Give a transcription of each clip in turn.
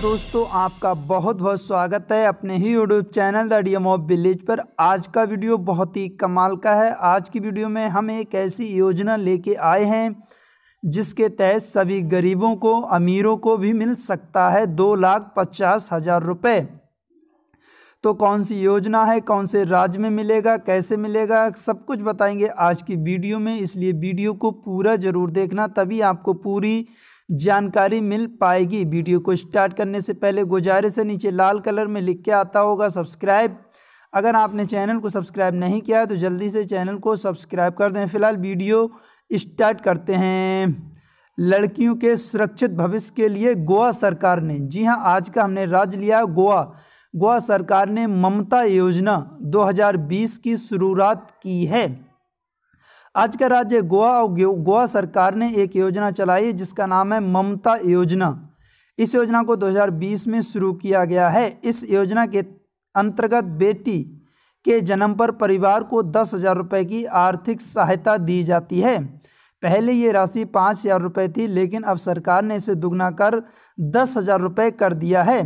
दोस्तों आपका बहुत बहुत स्वागत है अपने ही YouTube channel the DM of village पर आज का वीडियो बहुत ही कमाल का है आज की वीडियो में हम एक ऐसी योजना लेके आए हैं जिसके तहत सभी गरीबों को अमीरों को भी मिल सकता है दो लाख पचास हज़ार रुपये तो कौन सी योजना है कौन से राज्य में मिलेगा कैसे मिलेगा सब कुछ बताएंगे आज की वीडियो में इसलिए वीडियो को पूरा ज़रूर देखना तभी आपको पूरी जानकारी मिल पाएगी वीडियो को स्टार्ट करने से पहले गुजारे से नीचे लाल कलर में लिख के आता होगा सब्सक्राइब अगर आपने चैनल को सब्सक्राइब नहीं किया है तो जल्दी से चैनल को सब्सक्राइब कर दें फिलहाल वीडियो स्टार्ट करते हैं लड़कियों के सुरक्षित भविष्य के लिए गोवा सरकार ने जी हां आज का हमने राज लिया गोवा गोवा सरकार ने ममता योजना 2020 की शुरुआत की है आज का राज्य गोवा और गोवा सरकार ने एक योजना चलाई जिसका नाम है ममता योजना इस योजना को 2020 में शुरू किया गया है इस योजना के अंतर्गत बेटी के जन्म पर परिवार को दस हज़ार रुपये की आर्थिक सहायता दी जाती है पहले ये राशि पाँच हज़ार रुपये थी लेकिन अब सरकार ने इसे दुगना कर दस हज़ार रुपये कर दिया है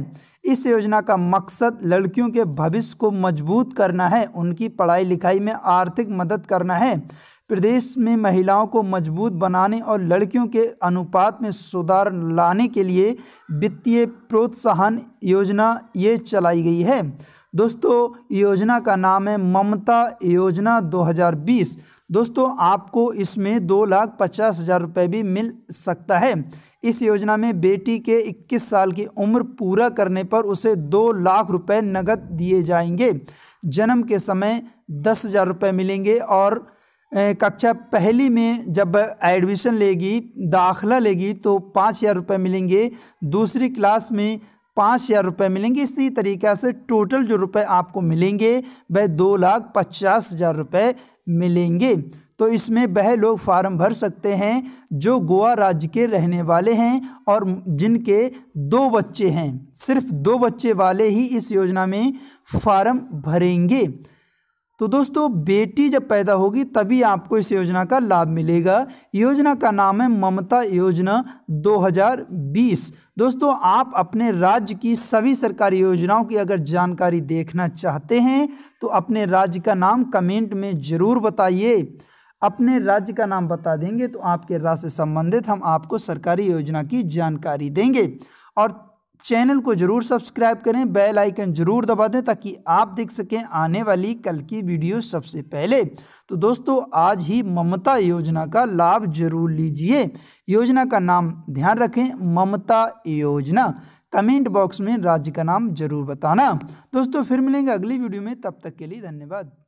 इस योजना का मकसद लड़कियों के भविष्य को मजबूत करना है उनकी पढ़ाई लिखाई में आर्थिक मदद करना है प्रदेश में महिलाओं को मजबूत बनाने और लड़कियों के अनुपात में सुधार लाने के लिए वित्तीय प्रोत्साहन योजना ये चलाई गई है दोस्तों योजना का नाम है ममता योजना 2020 दोस्तों आपको इसमें दो लाख पचास हज़ार रुपये भी मिल सकता है इस योजना में बेटी के 21 साल की उम्र पूरा करने पर उसे दो लाख रुपये नकद दिए जाएंगे जन्म के समय दस हज़ार रुपये मिलेंगे और कक्षा पहली में जब एडमिशन लेगी दाखला लेगी तो पाँच हज़ार रुपये मिलेंगे दूसरी क्लास में पाँच हज़ार रुपये मिलेंगे इसी तरीक़ा से टोटल जो रुपए आपको मिलेंगे वह दो लाख पचास हज़ार रुपये मिलेंगे तो इसमें वह लोग फार्म भर सकते हैं जो गोवा राज्य के रहने वाले हैं और जिनके दो बच्चे हैं सिर्फ दो बच्चे वाले ही इस योजना में फार्म भरेंगे तो दोस्तों बेटी जब पैदा होगी तभी आपको इस योजना का लाभ मिलेगा योजना का नाम है ममता योजना 2020 दोस्तों आप अपने राज्य की सभी सरकारी योजनाओं की अगर जानकारी देखना चाहते हैं तो अपने राज्य का नाम कमेंट में ज़रूर बताइए अपने राज्य का नाम बता देंगे तो आपके राज्य से संबंधित हम आपको सरकारी योजना की जानकारी देंगे और चैनल को ज़रूर सब्सक्राइब करें बेल आइकन ज़रूर दबा दें ताकि आप देख सकें आने वाली कल की वीडियो सबसे पहले तो दोस्तों आज ही ममता योजना का लाभ जरूर लीजिए योजना का नाम ध्यान रखें ममता योजना कमेंट बॉक्स में राज्य का नाम जरूर बताना दोस्तों फिर मिलेंगे अगली वीडियो में तब तक के लिए धन्यवाद